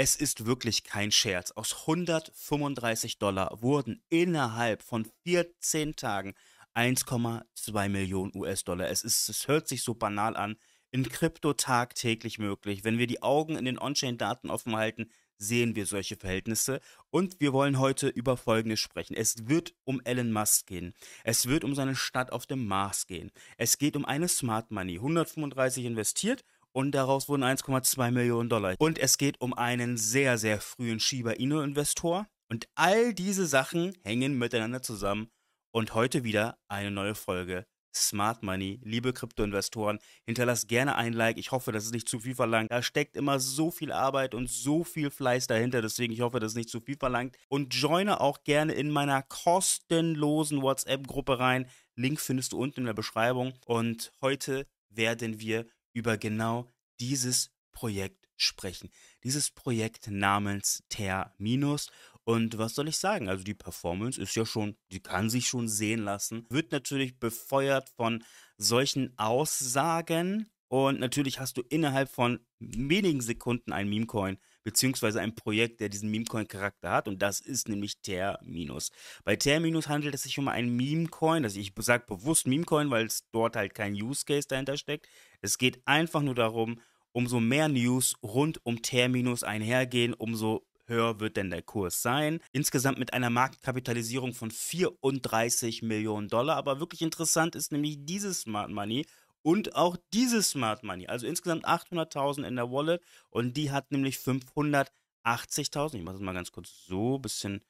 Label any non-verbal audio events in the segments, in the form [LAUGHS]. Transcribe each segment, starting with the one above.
Es ist wirklich kein Scherz. Aus 135 Dollar wurden innerhalb von 14 Tagen 1,2 Millionen US-Dollar. Es, es hört sich so banal an. In Krypto tagtäglich möglich. Wenn wir die Augen in den On-Chain-Daten offen halten, sehen wir solche Verhältnisse. Und wir wollen heute über Folgendes sprechen. Es wird um Elon Musk gehen. Es wird um seine Stadt auf dem Mars gehen. Es geht um eine Smart Money. 135 investiert und daraus wurden 1,2 Millionen Dollar. Und es geht um einen sehr, sehr frühen Shiba Inu-Investor. Und all diese Sachen hängen miteinander zusammen. Und heute wieder eine neue Folge Smart Money. Liebe Kryptoinvestoren, hinterlasst gerne ein Like. Ich hoffe, das ist nicht zu viel verlangt. Da steckt immer so viel Arbeit und so viel Fleiß dahinter. Deswegen, ich hoffe, das ist nicht zu viel verlangt. Und joine auch gerne in meiner kostenlosen WhatsApp-Gruppe rein. Link findest du unten in der Beschreibung. Und heute werden wir über genau dieses Projekt sprechen. Dieses Projekt namens Terminus. Und was soll ich sagen? Also die Performance ist ja schon, die kann sich schon sehen lassen. Wird natürlich befeuert von solchen Aussagen. Und natürlich hast du innerhalb von wenigen Sekunden ein Meme-Coin, beziehungsweise ein Projekt, der diesen Memecoin-Charakter hat und das ist nämlich Terminus. Bei Terminus handelt es sich um einen Memecoin, also ich sage bewusst Memecoin, weil es dort halt kein Use Case dahinter steckt. Es geht einfach nur darum, umso mehr News rund um Terminus einhergehen, umso höher wird denn der Kurs sein. Insgesamt mit einer Marktkapitalisierung von 34 Millionen Dollar. Aber wirklich interessant ist nämlich dieses Smart Money, und auch dieses Smart Money. Also insgesamt 800.000 in der Wallet und die hat nämlich 580.000. Ich mache das mal ganz kurz so ein bisschen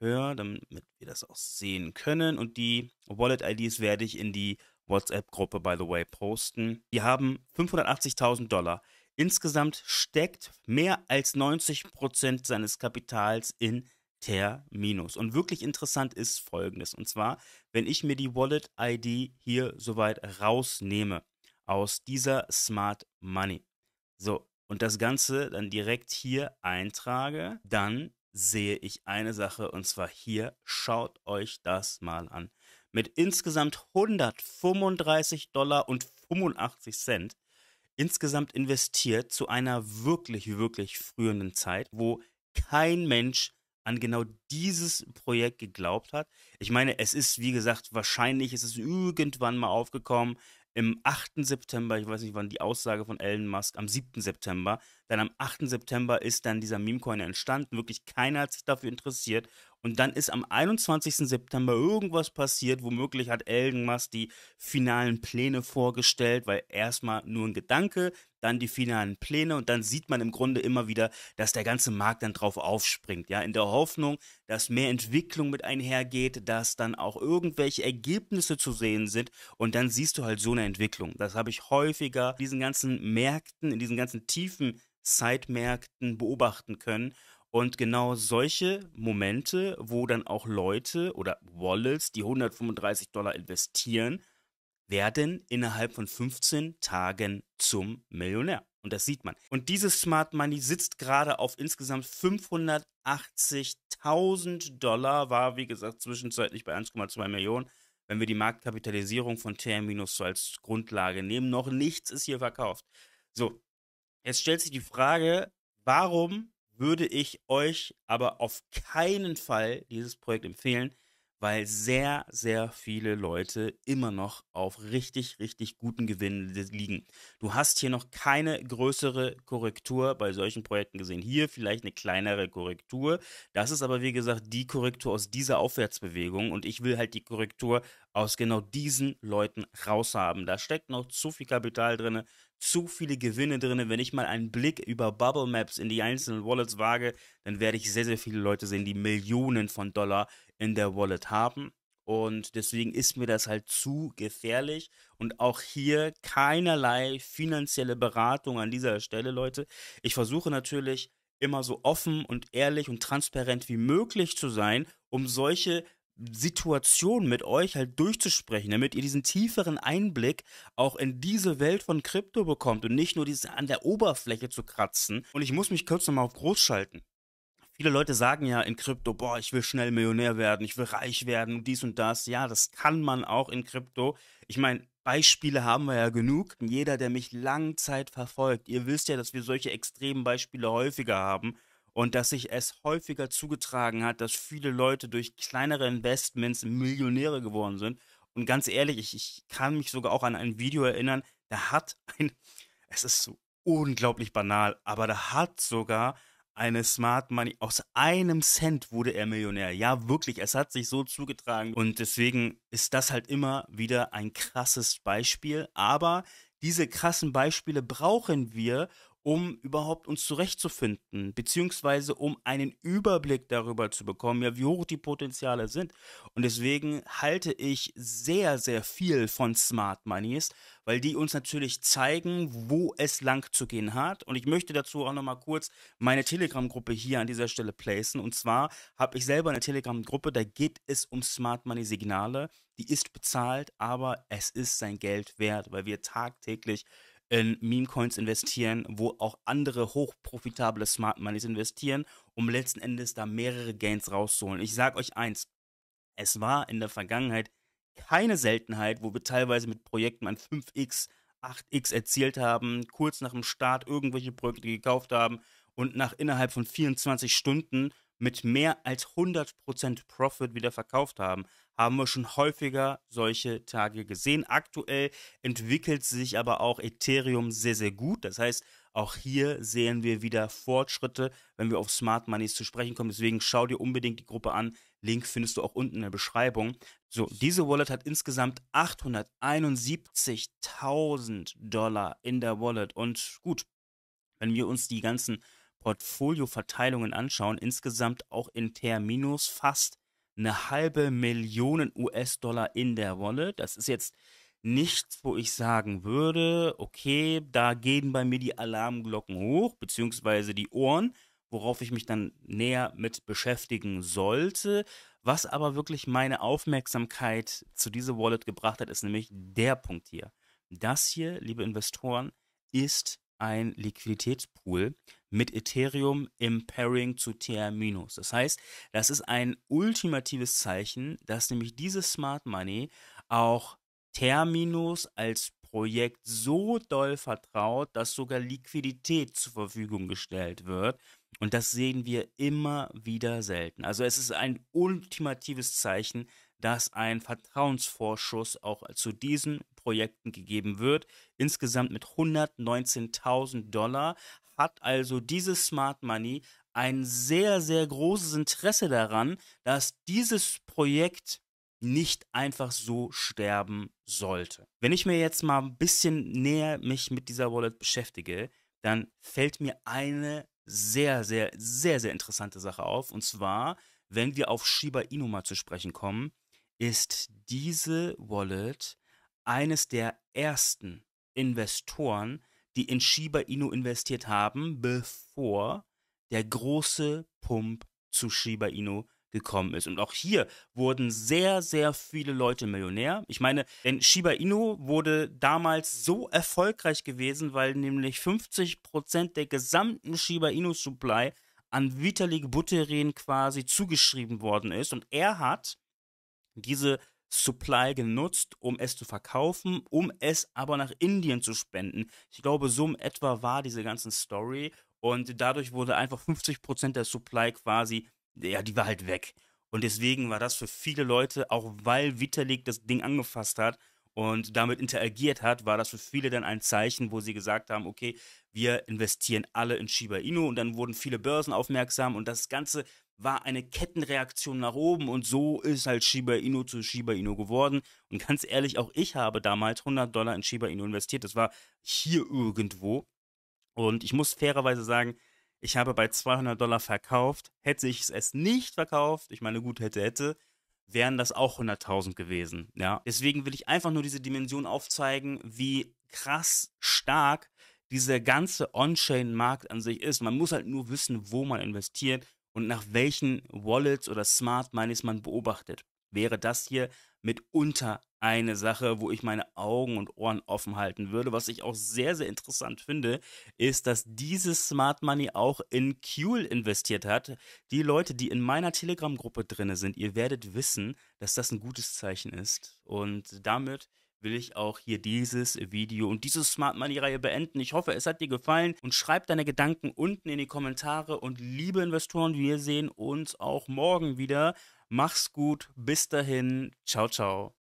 höher, damit wir das auch sehen können. Und die Wallet-IDs werde ich in die WhatsApp-Gruppe, by the way, posten. Die haben 580.000 Dollar. Insgesamt steckt mehr als 90% seines Kapitals in Terminus. Und wirklich interessant ist folgendes. Und zwar, wenn ich mir die Wallet-ID hier soweit rausnehme aus dieser Smart Money. So, und das Ganze dann direkt hier eintrage, dann sehe ich eine Sache und zwar hier, schaut euch das mal an. Mit insgesamt 135 Dollar und 85 Cent insgesamt investiert zu einer wirklich, wirklich frühenden Zeit, wo kein Mensch an genau dieses Projekt geglaubt hat. Ich meine, es ist, wie gesagt, wahrscheinlich ist es irgendwann mal aufgekommen. Im 8. September, ich weiß nicht, wann die Aussage von Elon Musk, am 7. September. Dann am 8. September ist dann dieser Memecoin entstanden. Wirklich keiner hat sich dafür interessiert. Und dann ist am 21. September irgendwas passiert. Womöglich hat Elon Musk die finalen Pläne vorgestellt, weil erstmal nur ein Gedanke, dann die finalen Pläne und dann sieht man im Grunde immer wieder, dass der ganze Markt dann drauf aufspringt, ja, in der Hoffnung, dass mehr Entwicklung mit einhergeht, dass dann auch irgendwelche Ergebnisse zu sehen sind und dann siehst du halt so eine Entwicklung. Das habe ich häufiger in diesen ganzen Märkten, in diesen ganzen tiefen Zeitmärkten beobachten können und genau solche Momente, wo dann auch Leute oder Wallets, die 135 Dollar investieren werden innerhalb von 15 Tagen zum Millionär. Und das sieht man. Und dieses Smart Money sitzt gerade auf insgesamt 580.000 Dollar, war wie gesagt zwischenzeitlich bei 1,2 Millionen. Wenn wir die Marktkapitalisierung von Terminus so als Grundlage nehmen, noch nichts ist hier verkauft. So, jetzt stellt sich die Frage, warum würde ich euch aber auf keinen Fall dieses Projekt empfehlen? weil sehr, sehr viele Leute immer noch auf richtig, richtig guten Gewinnen liegen. Du hast hier noch keine größere Korrektur bei solchen Projekten gesehen. Hier vielleicht eine kleinere Korrektur. Das ist aber, wie gesagt, die Korrektur aus dieser Aufwärtsbewegung und ich will halt die Korrektur aus genau diesen Leuten raushaben. Da steckt noch zu viel Kapital drin, zu viele Gewinne drin. Wenn ich mal einen Blick über Bubble Maps in die einzelnen Wallets wage, dann werde ich sehr, sehr viele Leute sehen, die Millionen von Dollar in der Wallet haben. Und deswegen ist mir das halt zu gefährlich. Und auch hier keinerlei finanzielle Beratung an dieser Stelle, Leute. Ich versuche natürlich immer so offen und ehrlich und transparent wie möglich zu sein, um solche Situation mit euch halt durchzusprechen, damit ihr diesen tieferen Einblick auch in diese Welt von Krypto bekommt und nicht nur dieses an der Oberfläche zu kratzen. Und ich muss mich kurz nochmal auf groß schalten. Viele Leute sagen ja in Krypto, boah, ich will schnell Millionär werden, ich will reich werden, dies und das. Ja, das kann man auch in Krypto. Ich meine, Beispiele haben wir ja genug. Jeder, der mich lang Zeit verfolgt, ihr wisst ja, dass wir solche extremen Beispiele häufiger haben und dass sich es häufiger zugetragen hat, dass viele Leute durch kleinere Investments Millionäre geworden sind. Und ganz ehrlich, ich, ich kann mich sogar auch an ein Video erinnern, da hat ein, [LAUGHS] es ist so unglaublich banal, aber da hat sogar eine Smart Money, aus einem Cent wurde er Millionär. Ja, wirklich, es hat sich so zugetragen. Und deswegen ist das halt immer wieder ein krasses Beispiel. Aber diese krassen Beispiele brauchen wir, um überhaupt uns zurechtzufinden, beziehungsweise um einen Überblick darüber zu bekommen, ja, wie hoch die Potenziale sind. Und deswegen halte ich sehr, sehr viel von Smart Moneys, weil die uns natürlich zeigen, wo es lang zu gehen hat. Und ich möchte dazu auch nochmal kurz meine Telegram-Gruppe hier an dieser Stelle placen. Und zwar habe ich selber eine Telegram-Gruppe, da geht es um Smart Money-Signale. Die ist bezahlt, aber es ist sein Geld wert, weil wir tagtäglich in Meme-Coins investieren, wo auch andere hochprofitable Smart Moneys investieren, um letzten Endes da mehrere Gains rauszuholen. Ich sage euch eins, es war in der Vergangenheit keine Seltenheit, wo wir teilweise mit Projekten an 5x, 8x erzielt haben, kurz nach dem Start irgendwelche Projekte gekauft haben und nach innerhalb von 24 Stunden mit mehr als 100% Profit wieder verkauft haben. Haben wir schon häufiger solche Tage gesehen. Aktuell entwickelt sich aber auch Ethereum sehr, sehr gut. Das heißt, auch hier sehen wir wieder Fortschritte, wenn wir auf Smart Moneys zu sprechen kommen. Deswegen schau dir unbedingt die Gruppe an. Link findest du auch unten in der Beschreibung. So, diese Wallet hat insgesamt 871.000 Dollar in der Wallet. Und gut, wenn wir uns die ganzen Portfolioverteilungen anschauen, insgesamt auch in Terminus fast eine halbe Million US-Dollar in der Wallet. Das ist jetzt nichts, wo ich sagen würde, okay, da gehen bei mir die Alarmglocken hoch, beziehungsweise die Ohren, worauf ich mich dann näher mit beschäftigen sollte. Was aber wirklich meine Aufmerksamkeit zu dieser Wallet gebracht hat, ist nämlich der Punkt hier. Das hier, liebe Investoren, ist ein Liquiditätspool mit Ethereum im Pairing zu TR-. Das heißt, das ist ein ultimatives Zeichen, dass nämlich dieses Smart Money auch TR- als Projekt so doll vertraut, dass sogar Liquidität zur Verfügung gestellt wird. Und das sehen wir immer wieder selten. Also es ist ein ultimatives Zeichen, dass ein Vertrauensvorschuss auch zu diesen Projekten gegeben wird, insgesamt mit 119.000 Dollar, hat also dieses Smart Money ein sehr, sehr großes Interesse daran, dass dieses Projekt nicht einfach so sterben sollte. Wenn ich mir jetzt mal ein bisschen näher mich mit dieser Wallet beschäftige, dann fällt mir eine sehr, sehr, sehr, sehr interessante Sache auf. Und zwar, wenn wir auf Shiba Inu mal zu sprechen kommen, ist diese Wallet eines der ersten Investoren, die in Shiba Inu investiert haben, bevor der große Pump zu Shiba Inu gekommen ist. Und auch hier wurden sehr, sehr viele Leute Millionär. Ich meine, denn Shiba Inu wurde damals so erfolgreich gewesen, weil nämlich 50% der gesamten Shiba Inu Supply an Vitalik Buterin quasi zugeschrieben worden ist. Und er hat diese Supply genutzt, um es zu verkaufen, um es aber nach Indien zu spenden. Ich glaube, so in etwa war diese ganze Story und dadurch wurde einfach 50% der Supply quasi, ja, die war halt weg. Und deswegen war das für viele Leute, auch weil Vitalik das Ding angefasst hat und damit interagiert hat, war das für viele dann ein Zeichen, wo sie gesagt haben, okay, wir investieren alle in Shiba Inu und dann wurden viele Börsen aufmerksam und das Ganze war eine Kettenreaktion nach oben und so ist halt Shiba Inu zu Shiba Inu geworden. Und ganz ehrlich, auch ich habe damals 100 Dollar in Shiba Inu investiert. Das war hier irgendwo. Und ich muss fairerweise sagen, ich habe bei 200 Dollar verkauft. Hätte ich es nicht verkauft, ich meine, gut hätte, hätte, wären das auch 100.000 gewesen. Ja, deswegen will ich einfach nur diese Dimension aufzeigen, wie krass stark dieser ganze On-Chain-Markt an sich ist. Man muss halt nur wissen, wo man investiert und nach welchen Wallets oder Smart Moneys man beobachtet, wäre das hier mitunter eine Sache, wo ich meine Augen und Ohren offen halten würde. Was ich auch sehr, sehr interessant finde, ist, dass dieses Smart Money auch in Kuhl investiert hat. Die Leute, die in meiner Telegram-Gruppe drin sind, ihr werdet wissen, dass das ein gutes Zeichen ist. Und damit will ich auch hier dieses Video und diese Smart Money Reihe beenden. Ich hoffe, es hat dir gefallen und schreib deine Gedanken unten in die Kommentare und liebe Investoren, wir sehen uns auch morgen wieder. Mach's gut, bis dahin, ciao, ciao.